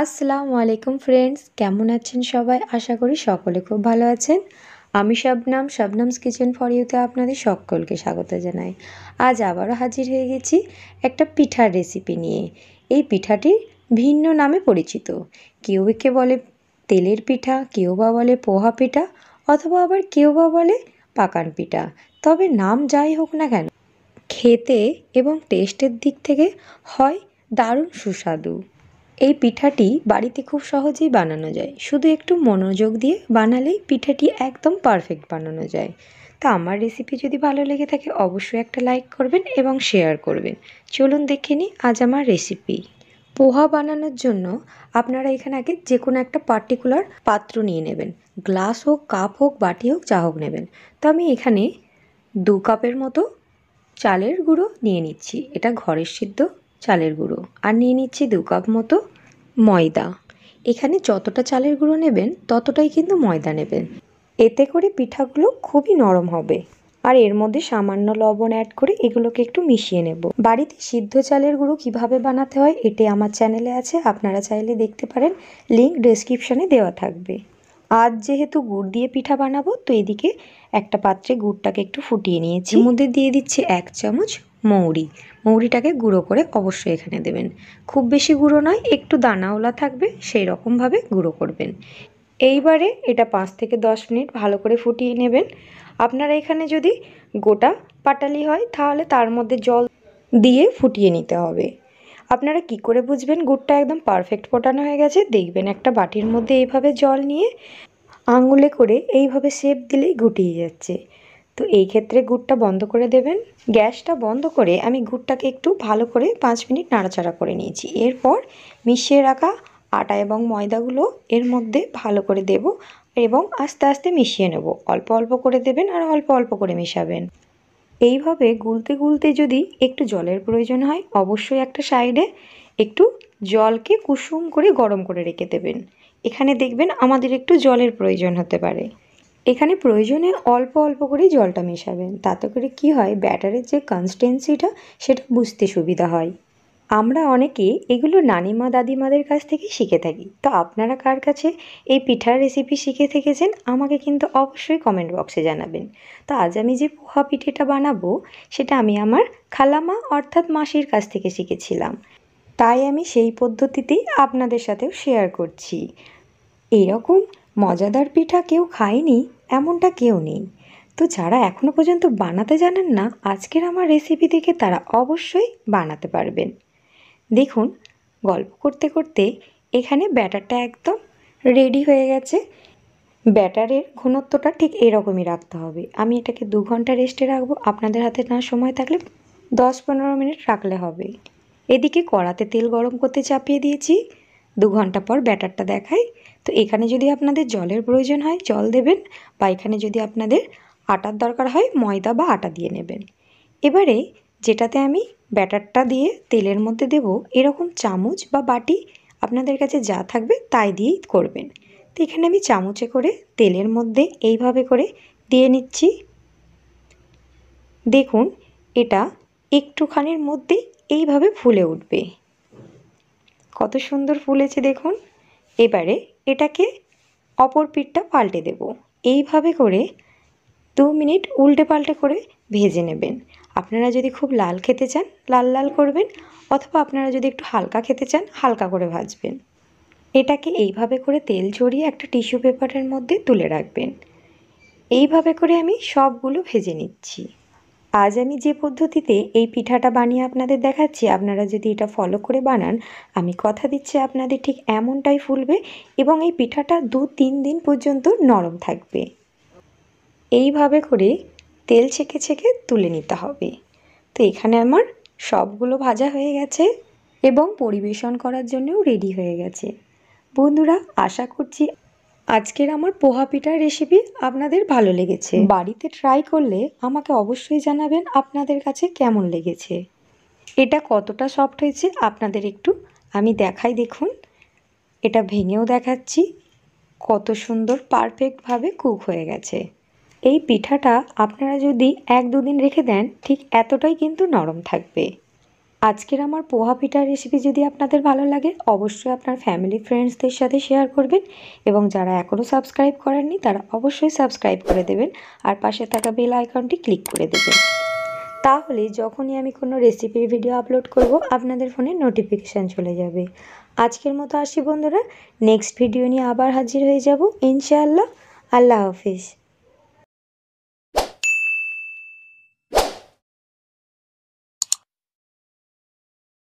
আসসালামু আলাইকুম ফ্রেন্ডস কেমন আছেন সবাই আশা করি সকলে খুব ভালো আছেন আমি শবনাম শবনামস কিচেন ফর ইউতে আপনাদের সকলকে স্বাগত জানাই আজ আবারও হাজির হয়ে গেছি একটা পিঠার রেসিপি নিয়ে এই পিঠাটি ভিন্ন নামে পরিচিত কেউ একে বলে তেলের পিঠা কেউ বা বলে পোহা পিঠা অথবা আবার কেউ বা বলে পাকান পিঠা তবে নাম যাই হোক না কেন খেতে এবং টেস্টের দিক থেকে হয় দারুণ সুস্বাদু এই পিঠাটি বাড়িতে খুব সহজেই বানানো যায় শুধু একটু মনোযোগ দিয়ে বানালেই পিঠাটি একদম পারফেক্ট বানানো যায় তা আমার রেসিপি যদি ভালো লেগে থাকে অবশ্যই একটা লাইক করবেন এবং শেয়ার করবেন চলুন দেখে নিই আজ আমার রেসিপি পোহা বানানোর জন্য আপনারা এখানে আগে যে কোনো একটা পার্টিকুলার পাত্র নিয়ে নেবেন গ্লাস হোক কাপ হোক বাটি হোক যা হোক নেবেন তো আমি এখানে দু কাপের মতো চালের গুঁড়ো নিয়ে নিচ্ছি এটা ঘরের সিদ্ধ চালের গুঁড়ো আর নিয়ে নিচ্ছি দু কাপ মতো ময়দা এখানে যতটা চালের গুঁড়ো নেবেন ততটাই কিন্তু ময়দা নেবেন এতে করে পিঠাগুলো খুবই নরম হবে আর এর মধ্যে সামান্য লবণ অ্যাড করে এগুলোকে একটু মিশিয়ে নেব বাড়িতে সিদ্ধ চালের গুঁড়ো কিভাবে বানাতে হয় এটি আমার চ্যানেলে আছে আপনারা চাইলে দেখতে পারেন লিঙ্ক ডেসক্রিপশানে দেওয়া থাকবে আজ যেহেতু গুড় দিয়ে পিঠা বানাবো তো এদিকে একটা পাত্রে গুড়টাকে একটু ফুটিয়ে নিয়েছি মধ্যে দিয়ে দিচ্ছি এক চামচ মৌরি মৌরিটাকে গুঁড়ো করে অবশ্যই এখানে দেবেন খুব বেশি গুঁড়ো নয় একটু দানাওলা থাকবে সেই রকমভাবে গুঁড়ো করবেন এইবারে এটা পাঁচ থেকে দশ মিনিট ভালো করে ফুটিয়ে নেবেন আপনারা এখানে যদি গোটা পাটালি হয় তাহলে তার মধ্যে জল দিয়ে ফুটিয়ে নিতে হবে আপনারা কি করে বুঝবেন গুড়টা একদম পারফেক্ট ফোটানো হয়ে গেছে দেখবেন একটা বাটির মধ্যে এইভাবে জল নিয়ে আঙুলে করে এইভাবে শেপ দিলেই গুটিয়ে যাচ্ছে তো এই ক্ষেত্রে গুড়টা বন্ধ করে দেবেন গ্যাসটা বন্ধ করে আমি গুড়টাকে একটু ভালো করে পাঁচ মিনিট নাড়াচাড়া করে নিয়েছি এরপর মিশিয়ে রাখা আটা এবং ময়দাগুলো এর মধ্যে ভালো করে দেব এবং আস্তে আস্তে মিশিয়ে নেব অল্প অল্প করে দেবেন আর অল্প অল্প করে মিশাবেন এইভাবে গুলতে গুলতে যদি একটু জলের প্রয়োজন হয় অবশ্যই একটা সাইডে একটু জলকে কুসুম করে গরম করে রেখে দেবেন এখানে দেখবেন আমাদের একটু জলের প্রয়োজন হতে পারে এখানে প্রয়োজনে অল্প অল্প করে জলটা মেশাবেন তাতে করে কি হয় ব্যাটারের যে কনসিস্টেন্সিটা সেটা বুঝতে সুবিধা হয় আমরা অনেকে এগুলো নানিমা দাদিমাদের কাছ থেকে শিখে থাকি তো আপনারা কার কাছে এই পিঠার রেসিপি শিখে থেকেছেন আমাকে কিন্তু অবশ্যই কমেন্ট বক্সে জানাবেন তো আজ আমি যে পোহা পিঠেটা বানাবো সেটা আমি আমার খালামা অর্থাৎ মাসির কাছ থেকে শিখেছিলাম তাই আমি সেই পদ্ধতিতেই আপনাদের সাথেও শেয়ার করছি এরকম মজাদার পিঠা কেউ খায়নি এমনটা কেউ নেই তো যারা এখনও পর্যন্ত বানাতে জানেন না আজকের আমার রেসিপি দেখে তারা অবশ্যই বানাতে পারবেন দেখুন গল্প করতে করতে এখানে ব্যাটারটা একদম রেডি হয়ে গেছে ব্যাটারের ঘনত্বটা ঠিক এরকমই রাখতে হবে আমি এটাকে দু ঘন্টা রেস্টে রাখবো আপনাদের হাতে না সময় থাকলে দশ পনেরো মিনিট রাখলে হবে এদিকে কড়াতে তেল গরম করতে চাপিয়ে দিয়েছি দু ঘন্টা পর ব্যাটারটা দেখাই তো এখানে যদি আপনাদের জলের প্রয়োজন হয় জল দেবেন বা এখানে যদি আপনাদের আটার দরকার হয় ময়দা বা আটা দিয়ে নেবেন এবারে যেটাতে আমি ব্যাটারটা দিয়ে তেলের মধ্যে দেব এরকম চামচ বা বাটি আপনাদের কাছে যা থাকবে তাই দিয়েই করবেন তো এখানে আমি চামচে করে তেলের মধ্যে এইভাবে করে দিয়ে নিচ্ছি দেখুন এটা একটুখানির মধ্যে এইভাবে ফুলে উঠবে কত সুন্দর ফুলেছে দেখুন এবারে এটাকে অপর পিঠটা পাল্টে দেব এইভাবে করে দু মিনিট উল্টে পাল্টে করে ভেজে নেবেন আপনারা যদি খুব লাল খেতে চান লাল লাল করবেন অথবা আপনারা যদি একটু হালকা খেতে চান হালকা করে ভাজবেন এটাকে এইভাবে করে তেল ঝরিয়ে একটা টিস্যু পেপারের মধ্যে তুলে রাখবেন এইভাবে করে আমি সবগুলো ভেজে নিচ্ছি আজ আমি যে পদ্ধতিতে এই পিঠাটা বানিয়ে আপনাদের দেখাচ্ছি আপনারা যদি এটা ফলো করে বানান আমি কথা দিচ্ছি আপনাদের ঠিক এমনটাই ফুলবে এবং এই পিঠাটা দু তিন দিন পর্যন্ত নরম থাকবে এইভাবে করে তেল ছেঁকে ছেঁকে তুলে নিতে হবে তো এখানে আমার সবগুলো ভাজা হয়ে গেছে এবং পরিবেশন করার জন্যও রেডি হয়ে গেছে বন্ধুরা আশা করছি আজকের আমার পোহা পিঠার রেসিপি আপনাদের ভালো লেগেছে বাড়িতে ট্রাই করলে আমাকে অবশ্যই জানাবেন আপনাদের কাছে কেমন লেগেছে এটা কতটা সফট হয়েছে আপনাদের একটু আমি দেখাই দেখুন এটা ভেঙেও দেখাচ্ছি কত সুন্দর পারফেক্টভাবে কুক হয়ে গেছে এই পিঠাটা আপনারা যদি এক দুদিন রেখে দেন ঠিক এতটাই কিন্তু নরম থাকবে আজকের আমার পোহা পিঠার রেসিপি যদি আপনাদের ভালো লাগে অবশ্যই আপনার ফ্যামিলি ফ্রেন্ডসদের সাথে শেয়ার করবেন এবং যারা এখনও সাবস্ক্রাইব করেননি তারা অবশ্যই সাবস্ক্রাইব করে দেবেন আর পাশে থাকা বেল আইকনটি ক্লিক করে দেবেন তাহলে যখনই আমি কোনো রেসিপির ভিডিও আপলোড করব আপনাদের ফোনে নোটিফিকেশান চলে যাবে আজকের মতো আসি বন্ধুরা নেক্সট ভিডিও নিয়ে আবার হাজির হয়ে যাব ইনশাআল্লাহ আল্লাহ হাফিজ